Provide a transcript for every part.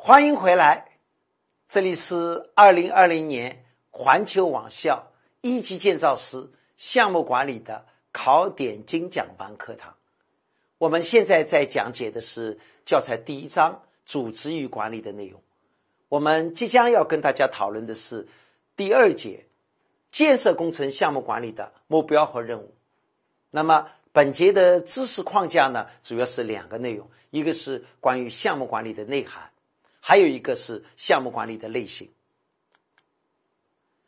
欢迎回来，这里是2020年环球网校一级建造师项目管理的考点精讲班课堂。我们现在在讲解的是教材第一章组织与管理的内容。我们即将要跟大家讨论的是第二节建设工程项目管理的目标和任务。那么本节的知识框架呢，主要是两个内容，一个是关于项目管理的内涵。还有一个是项目管理的类型。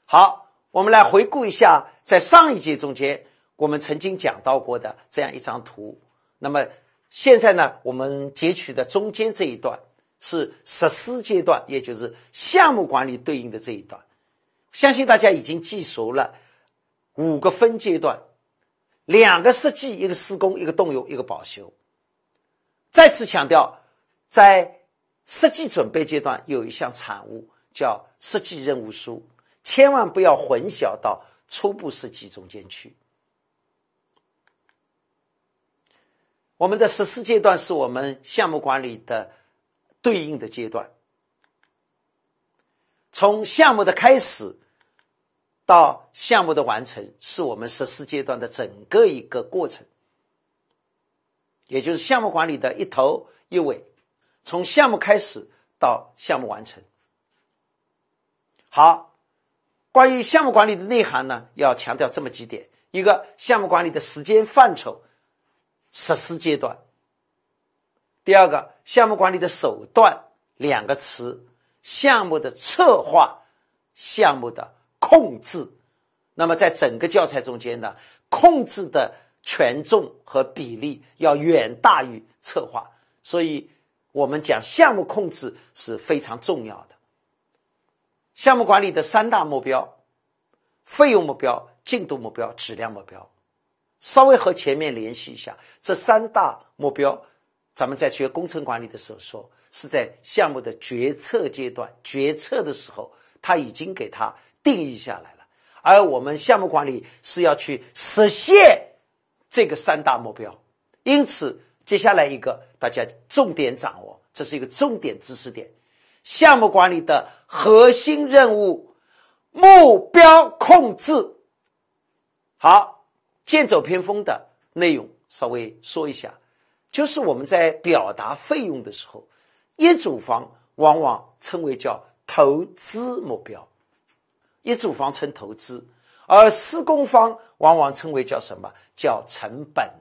好，我们来回顾一下，在上一节中间我们曾经讲到过的这样一张图。那么现在呢，我们截取的中间这一段是实施阶段，也就是项目管理对应的这一段。相信大家已经记熟了五个分阶段，两个设计，一个施工，一个动用，一个保修。再次强调，在设计准备阶段有一项产物叫设计任务书，千万不要混淆到初步设计中间去。我们的实施阶段是我们项目管理的对应的阶段，从项目的开始到项目的完成，是我们实施阶段的整个一个过程，也就是项目管理的一头一尾。从项目开始到项目完成，好，关于项目管理的内涵呢，要强调这么几点：一个，项目管理的时间范畴，实施阶段；第二个，项目管理的手段，两个词：项目的策划、项目的控制。那么，在整个教材中间呢，控制的权重和比例要远大于策划，所以。我们讲项目控制是非常重要的。项目管理的三大目标：费用目标、进度目标、质量目标。稍微和前面联系一下，这三大目标，咱们在学工程管理的时候说是在项目的决策阶段，决策的时候他已经给他定义下来了，而我们项目管理是要去实现这个三大目标，因此。接下来一个大家重点掌握，这是一个重点知识点。项目管理的核心任务目标控制。好，剑走偏锋的内容稍微说一下，就是我们在表达费用的时候，业主方往往称为叫投资目标，业主方称投资，而施工方往往称为叫什么叫成本。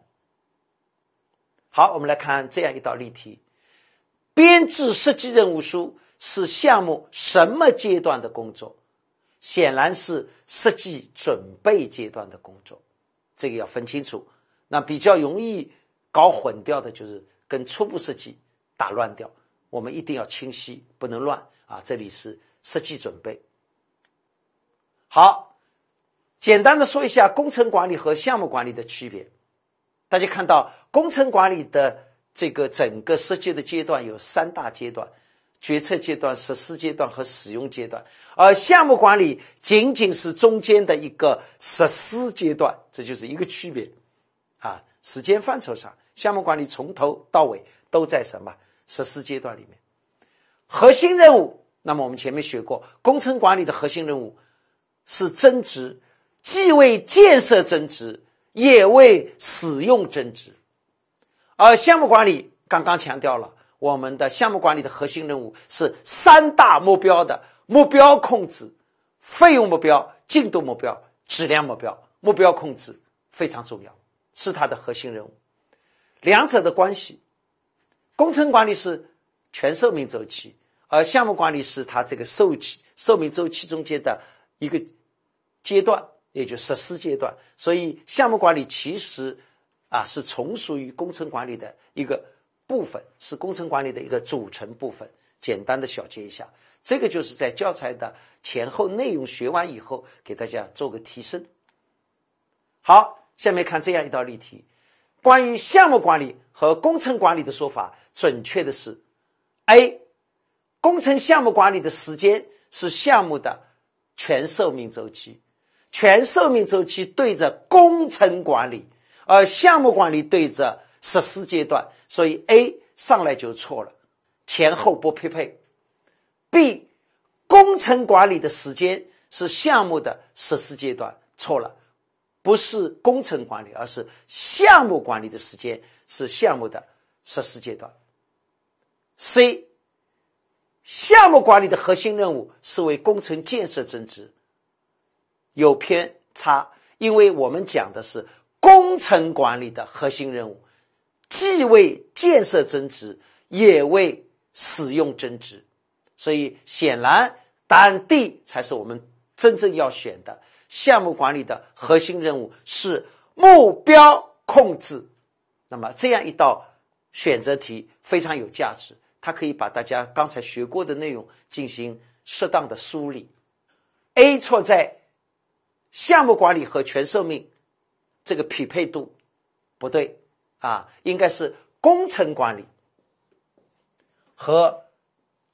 好，我们来看这样一道例题：编制设计任务书是项目什么阶段的工作？显然是设计准备阶段的工作。这个要分清楚。那比较容易搞混掉的就是跟初步设计打乱掉。我们一定要清晰，不能乱啊！这里是设计准备。好，简单的说一下工程管理和项目管理的区别。大家看到工程管理的这个整个设计的阶段有三大阶段：决策阶段、实施阶段和使用阶段。而项目管理仅仅是中间的一个实施阶段，这就是一个区别。啊，时间范畴上，项目管理从头到尾都在什么实施阶段里面。核心任务，那么我们前面学过，工程管理的核心任务是增值，既为建设增值。也为使用增值，而项目管理刚刚强调了我们的项目管理的核心任务是三大目标的目标控制，费用目标、进度目标、质量目标。目标控制非常重要，是它的核心任务。两者的关系，工程管理是全寿命周期，而项目管理是它这个寿期、寿命周期中间的一个阶段。也就实施阶段，所以项目管理其实啊是从属于工程管理的一个部分，是工程管理的一个组成部分。简单的小结一下，这个就是在教材的前后内容学完以后，给大家做个提升。好，下面看这样一道例题：关于项目管理和工程管理的说法，准确的是 A，工程项目管理的时间是项目的全寿命周期。全寿命周期对着工程管理，而项目管理对着实施阶段，所以 A 上来就错了，前后不匹配。B 工程管理的时间是项目的实施阶段，错了，不是工程管理，而是项目管理的时间是项目的实施阶段。C 项目管理的核心任务是为工程建设增值。有偏差，因为我们讲的是工程管理的核心任务，既为建设增值，也为使用增值，所以显然答案 D 才是我们真正要选的。项目管理的核心任务是目标控制，那么这样一道选择题非常有价值，它可以把大家刚才学过的内容进行适当的梳理。A 错在。项目管理和全寿命这个匹配度不对啊，应该是工程管理和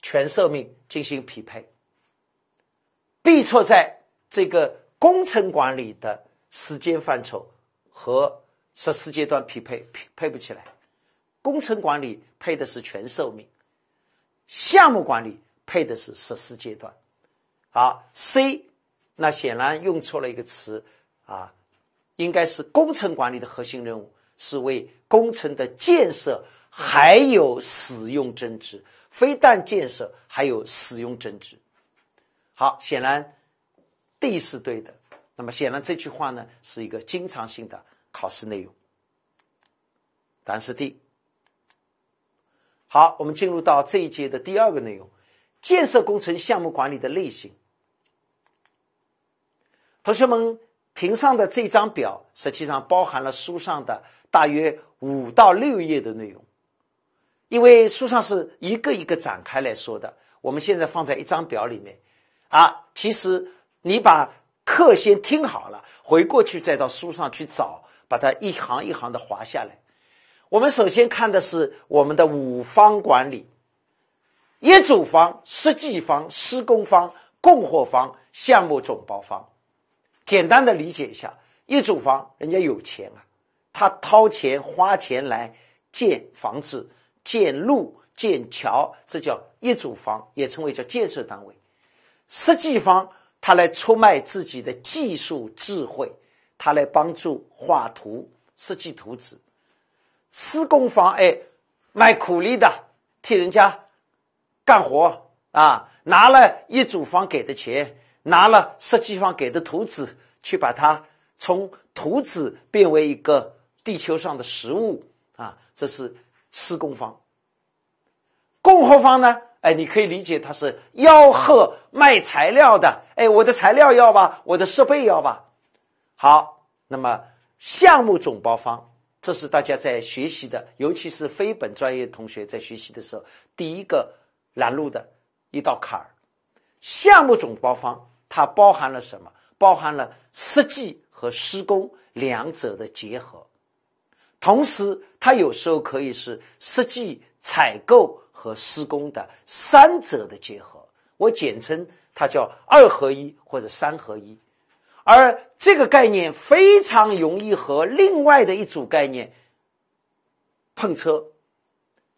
全寿命进行匹配。B 错在这个工程管理的时间范畴和实施阶段匹配匹配不起来，工程管理配的是全寿命，项目管理配的是实施阶段。好，C。那显然用错了一个词，啊，应该是工程管理的核心任务是为工程的建设还有使用增值，非但建设还有使用增值。好，显然 D 是对的。那么显然这句话呢是一个经常性的考试内容，答案是 D。好，我们进入到这一节的第二个内容：建设工程项目管理的类型。同学们，屏上的这张表实际上包含了书上的大约五到六页的内容，因为书上是一个一个展开来说的。我们现在放在一张表里面，啊，其实你把课先听好了，回过去再到书上去找，把它一行一行的划下来。我们首先看的是我们的五方管理：业主方、设计方、施工方、供货方、项目总包方。简单的理解一下，业主方人家有钱啊，他掏钱花钱来建房子、建路、建桥，这叫业主方，也称为叫建设单位。设计方他来出卖自己的技术智慧，他来帮助画图、设计图纸。施工方哎，卖苦力的，替人家干活啊，拿了一组方给的钱。拿了设计方给的图纸，去把它从图纸变为一个地球上的实物啊，这是施工方。供货方呢？哎，你可以理解他是吆喝卖材料的，哎，我的材料要吧，我的设备要吧。好，那么项目总包方，这是大家在学习的，尤其是非本专业同学在学习的时候，第一个拦路的一道坎儿。项目总包方。它包含了什么？包含了设计和施工两者的结合，同时它有时候可以是设计、采购和施工的三者的结合，我简称它叫二合一或者三合一。而这个概念非常容易和另外的一组概念碰车，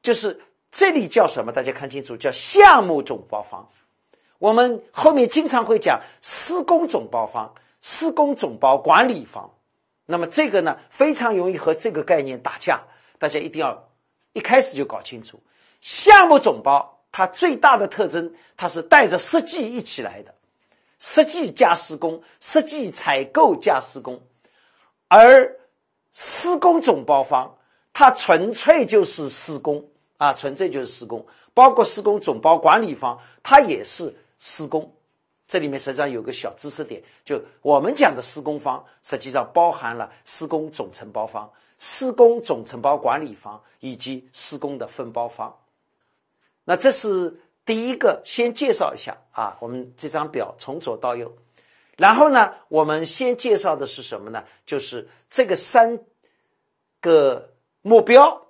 就是这里叫什么？大家看清楚，叫项目总包方。我们后面经常会讲施工总包方、施工总包管理方，那么这个呢，非常容易和这个概念打架，大家一定要一开始就搞清楚。项目总包它最大的特征，它是带着设计一起来的，设计加施工，设计采购加施工，而施工总包方它纯粹就是施工啊，纯粹就是施工，包括施工总包管理方，它也是。施工，这里面实际上有个小知识点，就我们讲的施工方，实际上包含了施工总承包方、施工总承包管理方以及施工的分包方。那这是第一个，先介绍一下啊，我们这张表从左到右。然后呢，我们先介绍的是什么呢？就是这个三个目标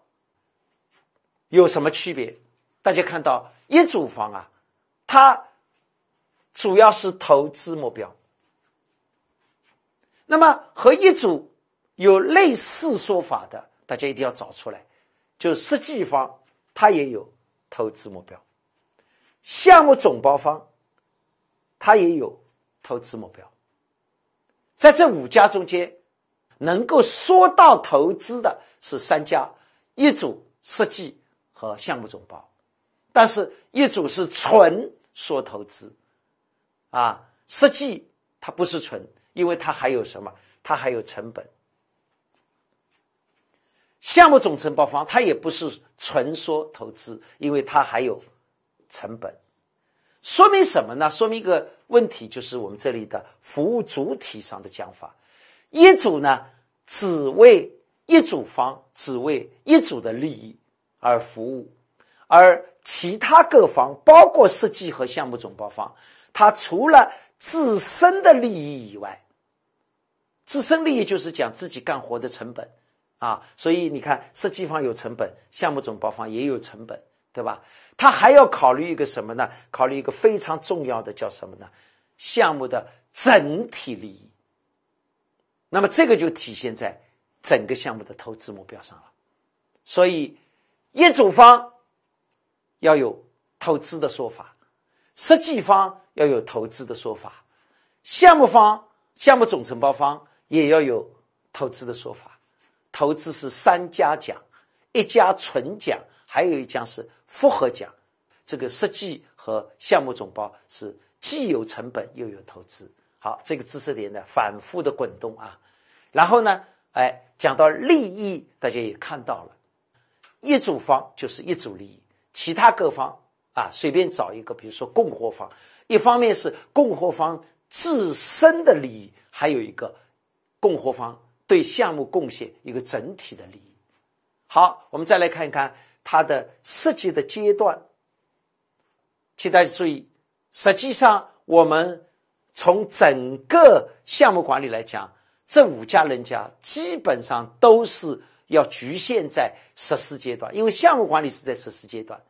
有什么区别？大家看到业主方啊，他。主要是投资目标。那么和一组有类似说法的，大家一定要找出来。就设计方他也有投资目标，项目总包方他也有投资目标。在这五家中间，能够说到投资的是三家：一组设计和项目总包，但是一组是纯说投资。啊，设计它不是纯，因为它还有什么？它还有成本。项目总承包方它也不是纯说投资，因为它还有成本。说明什么呢？说明一个问题，就是我们这里的服务主体上的讲法，业主呢只为业主方、只为业主的利益而服务，而其他各方，包括设计和项目总包方。他除了自身的利益以外，自身利益就是讲自己干活的成本啊，所以你看，设计方有成本，项目总包方也有成本，对吧？他还要考虑一个什么呢？考虑一个非常重要的叫什么呢？项目的整体利益。那么这个就体现在整个项目的投资目标上了。所以业主方要有投资的说法，设计方。要有投资的说法，项目方、项目总承包方也要有投资的说法。投资是三家奖、一家纯奖，还有一家是复合奖。这个设计和项目总包是既有成本又有投资。好，这个知识点呢，反复的滚动啊。然后呢，哎，讲到利益，大家也看到了，业主方就是业主利益，其他各方啊，随便找一个，比如说供货方。一方面是供货方自身的利益，还有一个供货方对项目贡献一个整体的利益。好，我们再来看一看它的设计的阶段，请大家注意，实际上我们从整个项目管理来讲，这五家人家基本上都是要局限在实施阶段，因为项目管理是在实施阶段。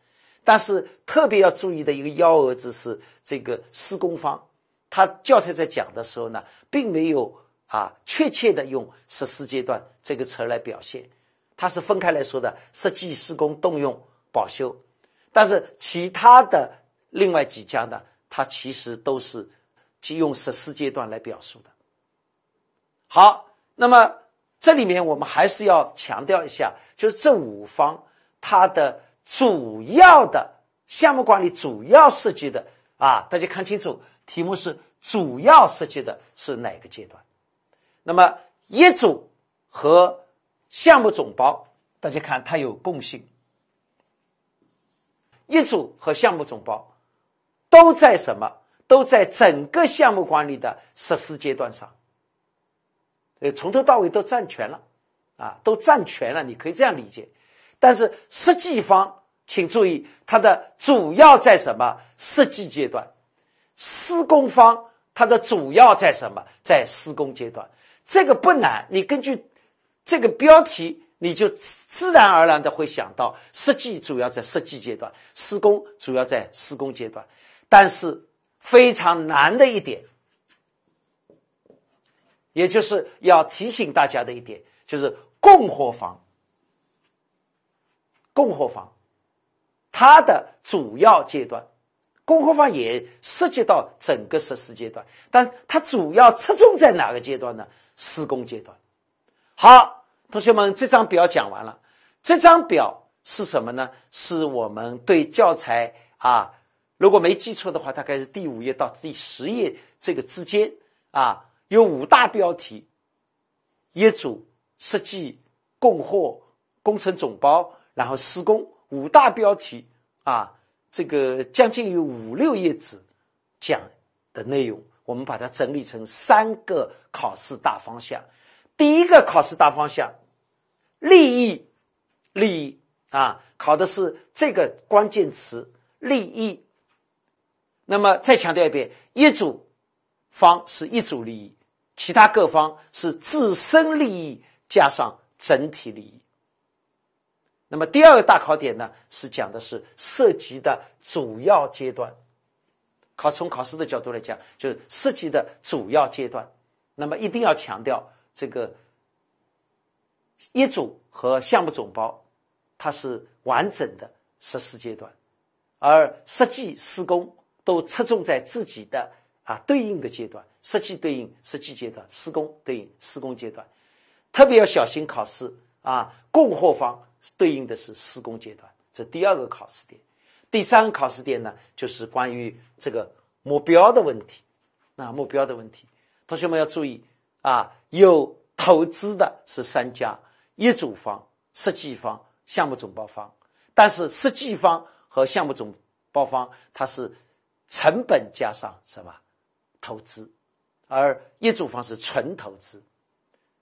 但是特别要注意的一个幺蛾子是这个施工方，他教材在讲的时候呢，并没有啊确切的用十四阶段这个词来表现，他是分开来说的设计、施工、动用、保修，但是其他的另外几家呢，它其实都是用十四阶段来表述的。好，那么这里面我们还是要强调一下，就是这五方它的。主要的项目管理主要涉及的啊，大家看清楚，题目是主要涉及的是哪个阶段？那么业主和项目总包，大家看它有共性，业主和项目总包都在什么？都在整个项目管理的实施阶段上，呃，从头到尾都占全了，啊，都占全了，你可以这样理解。但是设计方，请注意，它的主要在什么？设计阶段。施工方，它的主要在什么？在施工阶段。这个不难，你根据这个标题，你就自然而然的会想到，设计主要在设计阶段，施工主要在施工阶段。但是非常难的一点，也就是要提醒大家的一点，就是供货方。供货方，它的主要阶段，供货方也涉及到整个实施阶段，但它主要侧重在哪个阶段呢？施工阶段。好，同学们，这张表讲完了。这张表是什么呢？是我们对教材啊，如果没记错的话，大概是第五页到第十页这个之间啊，有五大标题：业主、设计、供货、工程总包。然后施工五大标题啊，这个将近有五六页纸讲的内容，我们把它整理成三个考试大方向。第一个考试大方向，利益，利益啊，考的是这个关键词利益。那么再强调一遍，业主方是一组利益，其他各方是自身利益加上整体利益。那么第二个大考点呢，是讲的是涉及的主要阶段。考从考试的角度来讲，就是涉及的主要阶段。那么一定要强调这个业主和项目总包，它是完整的实施阶段，而实际施工都侧重在自己的啊对应的阶段，实际对应实际阶段，施工对应施工阶段。特别要小心考试啊，供货方。对应的是施工阶段，这第二个考试点。第三个考试点呢，就是关于这个目标的问题。那目标的问题，同学们要注意啊，有投资的是三家：业主方、设计方、项目总包方。但是设计方和项目总包方它是成本加上什么投资，而业主方是纯投资。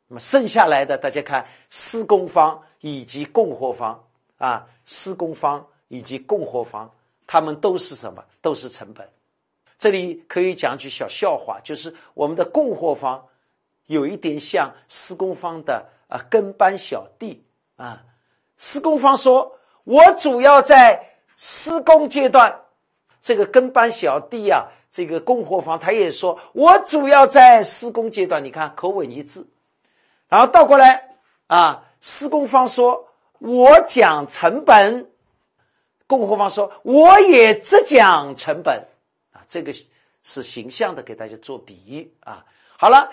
那么剩下来的，大家看施工方以及供货方啊，施工方以及供货方，他们都是什么？都是成本。这里可以讲句小笑话，就是我们的供货方有一点像施工方的啊跟班小弟啊。施工方说：“我主要在施工阶段。”这个跟班小弟啊，这个供货方他也说：“我主要在施工阶段。”你看口吻一致。然后倒过来啊，施工方说我讲成本，供货方说我也只讲成本啊。这个是形象的给大家做比喻啊。好了，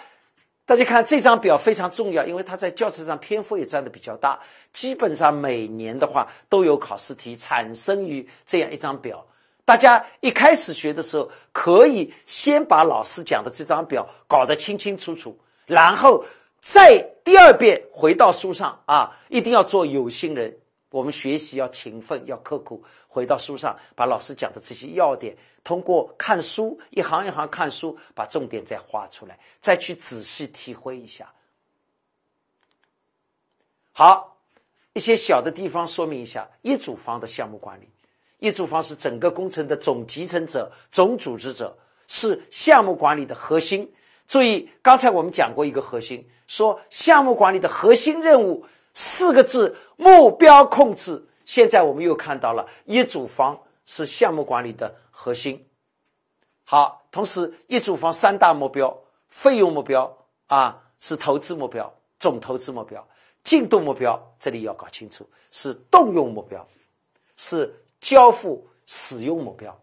大家看这张表非常重要，因为它在教材上篇幅也占的比较大，基本上每年的话都有考试题产生于这样一张表。大家一开始学的时候，可以先把老师讲的这张表搞得清清楚楚，然后。再第二遍回到书上啊，一定要做有心人。我们学习要勤奋，要刻苦。回到书上，把老师讲的这些要点，通过看书一行一行看书，把重点再画出来，再去仔细体会一下。好，一些小的地方说明一下：一组方的项目管理，一组方是整个工程的总集成者、总组织者，是项目管理的核心。注意，刚才我们讲过一个核心，说项目管理的核心任务四个字：目标控制。现在我们又看到了，业主方是项目管理的核心。好，同时，业主方三大目标，费用目标啊是投资目标，总投资目标；进度目标，这里要搞清楚是动用目标，是交付使用目标。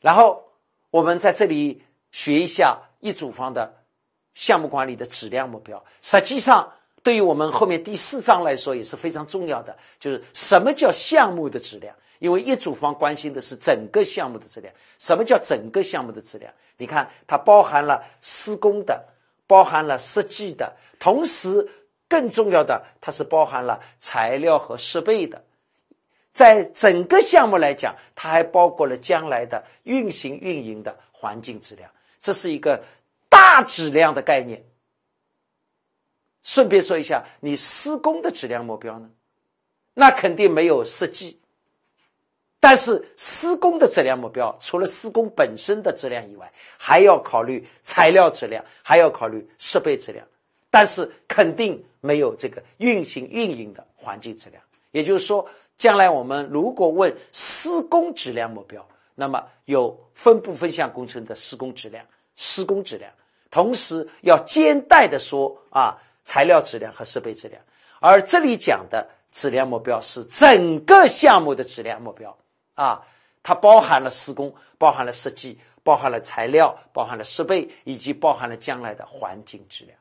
然后我们在这里学一下。业主方的项目管理的质量目标，实际上对于我们后面第四章来说也是非常重要的。就是什么叫项目的质量？因为业主方关心的是整个项目的质量。什么叫整个项目的质量？你看，它包含了施工的，包含了设计的，同时更重要的，它是包含了材料和设备的。在整个项目来讲，它还包括了将来的运行、运营的环境质量。这是一个大质量的概念。顺便说一下，你施工的质量目标呢？那肯定没有设计。但是施工的质量目标，除了施工本身的质量以外，还要考虑材料质量，还要考虑设备质量。但是肯定没有这个运行、运营的环境质量。也就是说，将来我们如果问施工质量目标。那么有分部分项工程的施工质量、施工质量，同时要兼带的说啊，材料质量和设备质量。而这里讲的质量目标是整个项目的质量目标啊，它包含了施工、包含了设计、包含了材料、包含了设备，以及包含了将来的环境质量。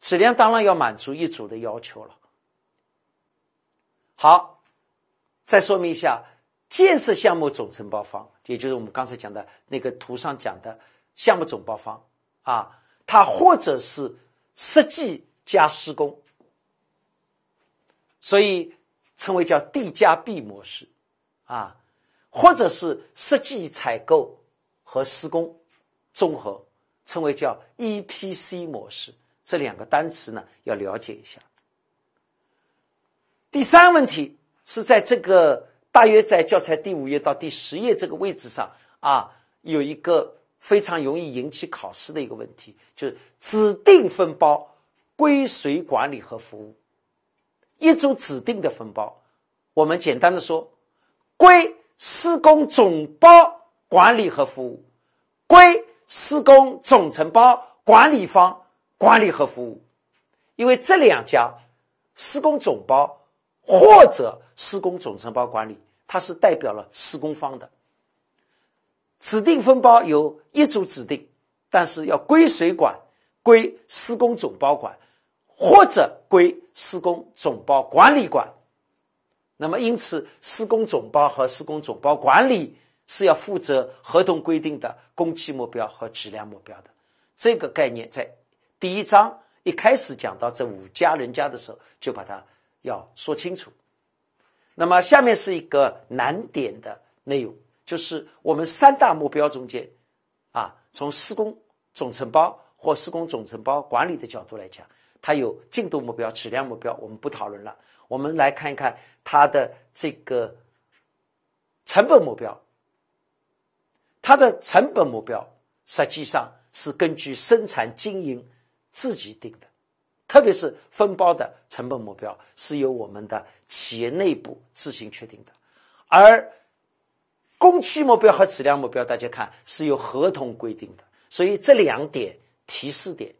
质量当然要满足一组的要求了。好，再说明一下。建设项目总承包方，也就是我们刚才讲的那个图上讲的项目总包方啊，它或者是设计加施工，所以称为叫 D 加 B 模式啊，或者是设计采购和施工综合称为叫 EPC 模式，这两个单词呢要了解一下。第三问题是在这个。大约在教材第五页到第十页这个位置上啊，有一个非常容易引起考试的一个问题，就是指定分包归谁管理和服务？一组指定的分包，我们简单的说，归施工总包管理和服务，归施工总承包管理方管理和服务，因为这两家施工总包或者。施工总承包管理，它是代表了施工方的。指定分包由业主指定，但是要归谁管？归施工总包管，或者归施工总包管理管。那么，因此，施工总包和施工总包管理是要负责合同规定的工期目标和质量目标的。这个概念在第一章一开始讲到这五家人家的时候，就把它要说清楚。那么下面是一个难点的内容，就是我们三大目标中间，啊，从施工总承包或施工总承包管理的角度来讲，它有进度目标、质量目标，我们不讨论了，我们来看一看它的这个成本目标。它的成本目标实际上是根据生产经营自己定的。特别是分包的成本目标是由我们的企业内部自行确定的，而工期目标和质量目标，大家看是由合同规定的。所以这两点提示点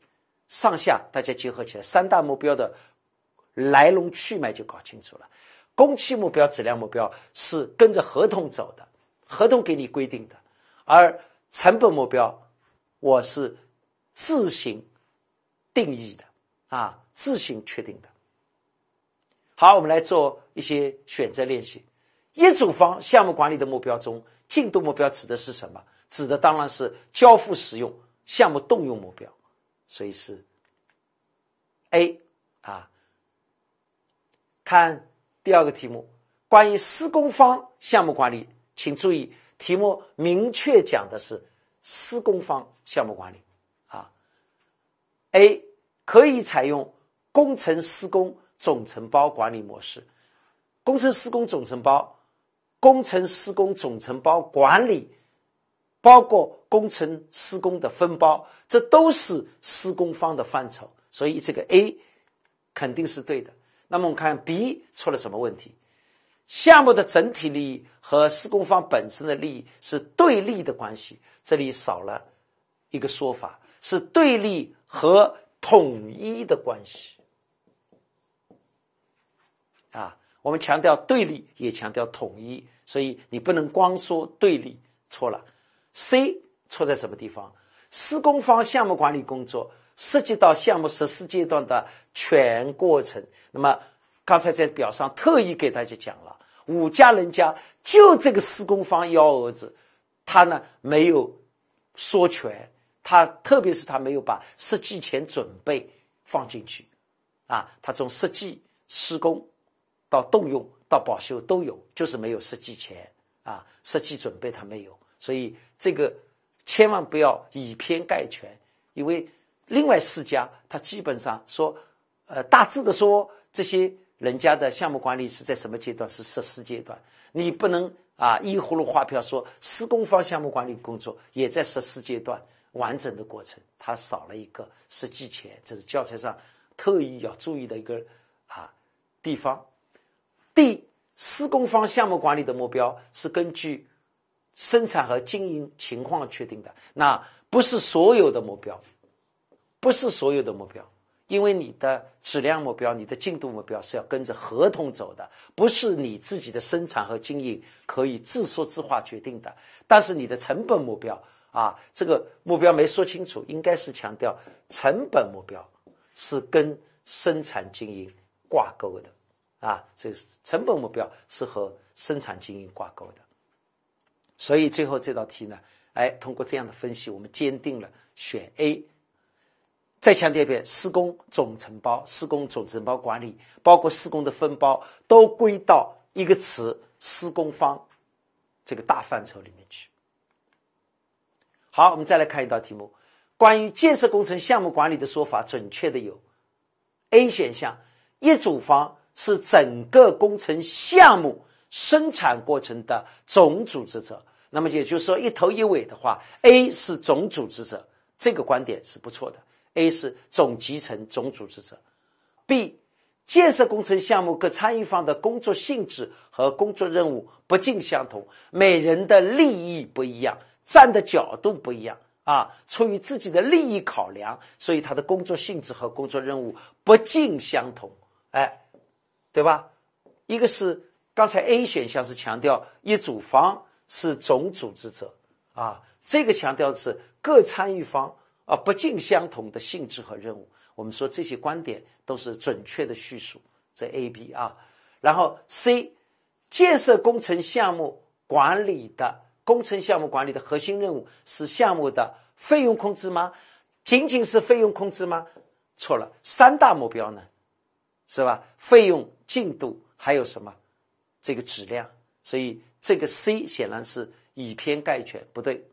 上下大家结合起来，三大目标的来龙去脉就搞清楚了。工期目标、质量目标是跟着合同走的，合同给你规定的，而成本目标我是自行定义的。啊，自行确定的。好，我们来做一些选择练习。业主方项目管理的目标中，进度目标指的是什么？指的当然是交付使用，项目动用目标。所以是 A 啊。看第二个题目，关于施工方项目管理，请注意题目明确讲的是施工方项目管理啊。A。可以采用工程施工总承包管理模式。工程施工总承包，工程施工总承包管理，包括工程施工的分包，这都是施工方的范畴。所以这个 A 肯定是对的。那么我们看 B 出了什么问题？项目的整体利益和施工方本身的利益是对立的关系，这里少了一个说法，是对立和。统一的关系啊，我们强调对立，也强调统一，所以你不能光说对立，错了。C 错在什么地方？施工方项目管理工作涉及到项目实施阶段的全过程，那么刚才在表上特意给大家讲了五家人家，就这个施工方幺蛾子，他呢没有说全。他特别是他没有把设计前准备放进去，啊，他从设计、施工到动用到保修都有，就是没有设计前啊，设计准备他没有，所以这个千万不要以偏概全，因为另外四家他基本上说，呃，大致的说这些人家的项目管理是在什么阶段是实施阶段，你不能啊依葫芦画瓢说施工方项目管理工作也在实施阶段。完整的过程，它少了一个实际钱，这是教材上特意要注意的一个啊地方。第施工方项目管理的目标是根据生产和经营情况确定的，那不是所有的目标，不是所有的目标，因为你的质量目标、你的进度目标是要跟着合同走的，不是你自己的生产和经营可以自说自话决定的。但是你的成本目标。啊，这个目标没说清楚，应该是强调成本目标是跟生产经营挂钩的啊，这是成本目标是和生产经营挂钩的，所以最后这道题呢，哎，通过这样的分析，我们坚定了选 A。再强调一遍，施工总承包、施工总承包管理，包括施工的分包，都归到一个词“施工方”这个大范畴里面去。好，我们再来看一道题目，关于建设工程项目管理的说法，准确的有：A 选项，业主方是整个工程项目生产过程的总组织者。那么也就是说，一头一尾的话，A 是总组织者，这个观点是不错的。A 是总集成总组织者。B，建设工程项目各参与方的工作性质和工作任务不尽相同，每人的利益不一样。站的角度不一样啊，出于自己的利益考量，所以他的工作性质和工作任务不尽相同，哎，对吧？一个是刚才 A 选项是强调业主方是总组织者啊，这个强调是各参与方啊不尽相同的性质和任务。我们说这些观点都是准确的叙述，这 A、B 啊，然后 C，建设工程项目管理的。工程项目管理的核心任务是项目的费用控制吗？仅仅是费用控制吗？错了，三大目标呢，是吧？费用、进度还有什么？这个质量。所以这个 C 显然是以偏概全，不对。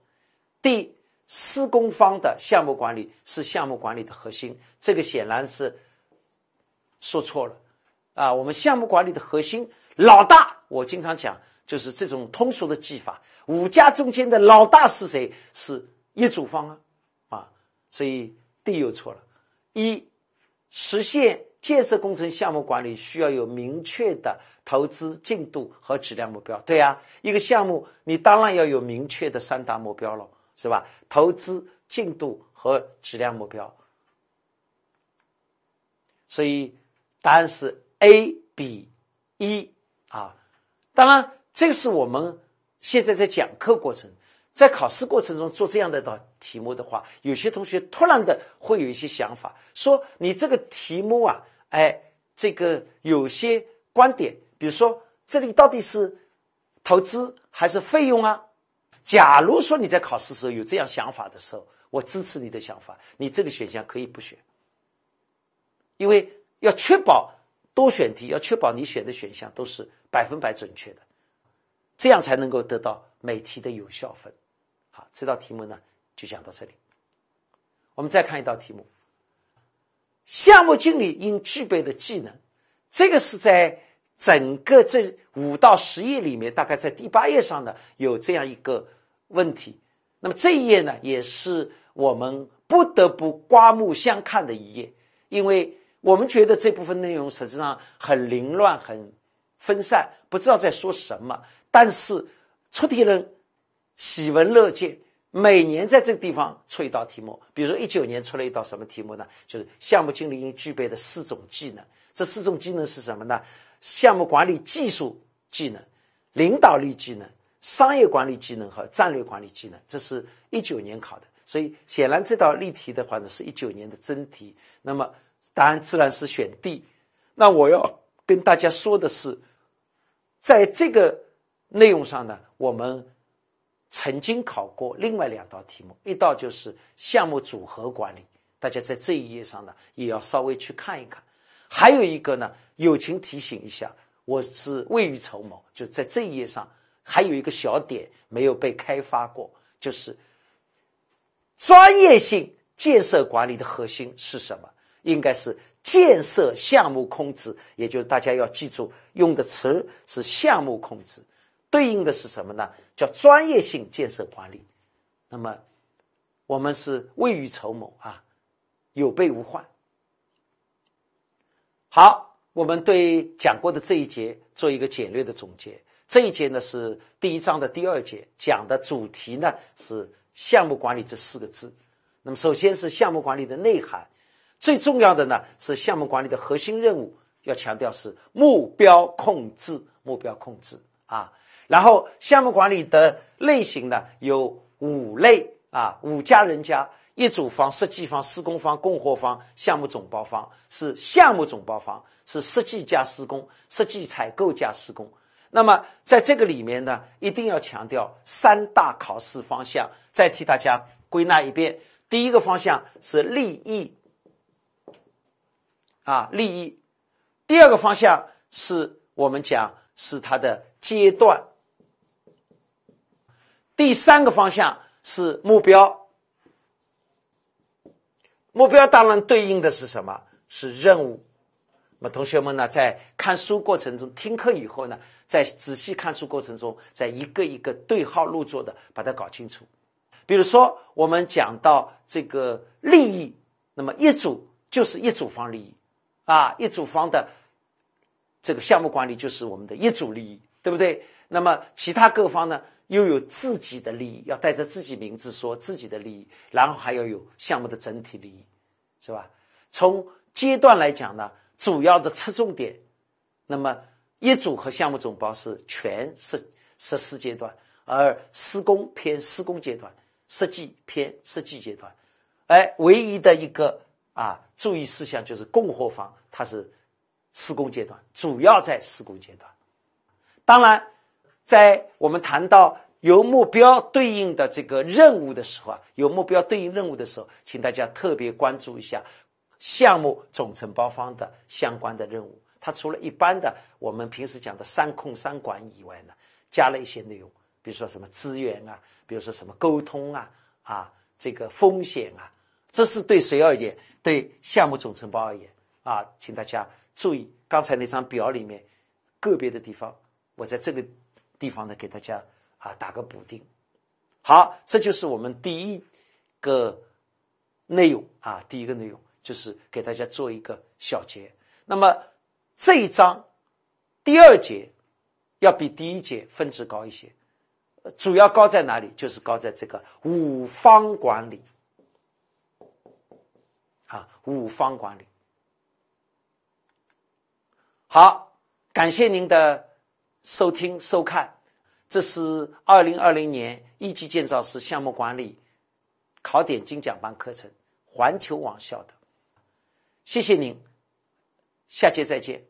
D 施工方的项目管理是项目管理的核心，这个显然是说错了啊。我们项目管理的核心老大，我经常讲。就是这种通俗的技法，五家中间的老大是谁？是业主方啊，啊，所以 D 又错了。一实现建设工程项目管理需要有明确的投资、进度和质量目标。对呀，一个项目你当然要有明确的三大目标了，是吧？投资、进度和质量目标。所以答案是 A、B、一啊，当然。这是我们现在在讲课过程，在考试过程中做这样的一道题目的话，有些同学突然的会有一些想法，说你这个题目啊，哎，这个有些观点，比如说这里到底是投资还是费用啊？假如说你在考试时候有这样想法的时候，我支持你的想法，你这个选项可以不选，因为要确保多选题要确保你选的选项都是百分百准确的。这样才能够得到每题的有效分。好，这道题目呢就讲到这里。我们再看一道题目：项目经理应具备的技能。这个是在整个这五到十页里面，大概在第八页上呢有这样一个问题。那么这一页呢，也是我们不得不刮目相看的一页，因为我们觉得这部分内容实际上很凌乱、很分散，不知道在说什么。但是出题人喜闻乐见，每年在这个地方出一道题目。比如说一九年出了一道什么题目呢？就是项目经理应具备的四种技能。这四种技能是什么呢？项目管理技术技能、领导力技能、商业管理技能和战略管理技能。这是一九年考的，所以显然这道例题的话呢，是一九年的真题。那么答案自然是选 D。那我要跟大家说的是，在这个。内容上呢，我们曾经考过另外两道题目，一道就是项目组合管理，大家在这一页上呢也要稍微去看一看。还有一个呢，友情提醒一下，我是未雨绸缪，就在这一页上还有一个小点没有被开发过，就是专业性建设管理的核心是什么？应该是建设项目控制，也就是大家要记住用的词是项目控制。对应的是什么呢？叫专业性建设管理。那么我们是未雨绸缪啊，有备无患。好，我们对讲过的这一节做一个简略的总结。这一节呢是第一章的第二节，讲的主题呢是项目管理这四个字。那么首先是项目管理的内涵，最重要的呢是项目管理的核心任务，要强调是目标控制，目标控制啊。然后项目管理的类型呢，有五类啊，五家人家：业主方、设计方、施工方、供货方、项目总包方。是项目总包方，是设计加施工，设计采购加施工。那么在这个里面呢，一定要强调三大考试方向。再替大家归纳一遍：第一个方向是利益啊，利益；第二个方向是我们讲是它的阶段。第三个方向是目标，目标当然对应的是什么？是任务。那么同学们呢，在看书过程中、听课以后呢，在仔细看书过程中，在一个一个对号入座的把它搞清楚。比如说，我们讲到这个利益，那么一组就是一组方利益，啊，一组方的这个项目管理就是我们的一组利益，对不对？那么其他各方呢？又有自己的利益，要带着自己名字说自己的利益，然后还要有项目的整体利益，是吧？从阶段来讲呢，主要的侧重点，那么业主和项目总包是全实实施阶段，而施工偏施工阶段，设计偏设计阶段。哎，唯一的一个啊注意事项就是供货方，它是施工阶段，主要在施工阶段，当然。在我们谈到有目标对应的这个任务的时候啊，有目标对应任务的时候，请大家特别关注一下项目总承包方的相关的任务。它除了一般的我们平时讲的三控三管以外呢，加了一些内容，比如说什么资源啊，比如说什么沟通啊，啊，这个风险啊，这是对谁而言？对项目总承包而言啊，请大家注意刚才那张表里面个别的地方，我在这个。地方呢，给大家啊打个补丁。好，这就是我们第一个内容啊，第一个内容就是给大家做一个小结。那么这一章第二节要比第一节分值高一些，主要高在哪里？就是高在这个五方管理啊，五方管理。好，感谢您的。收听收看，这是二零二零年一级建造师项目管理考点精讲班课程，环球网校的。谢谢您，下节再见。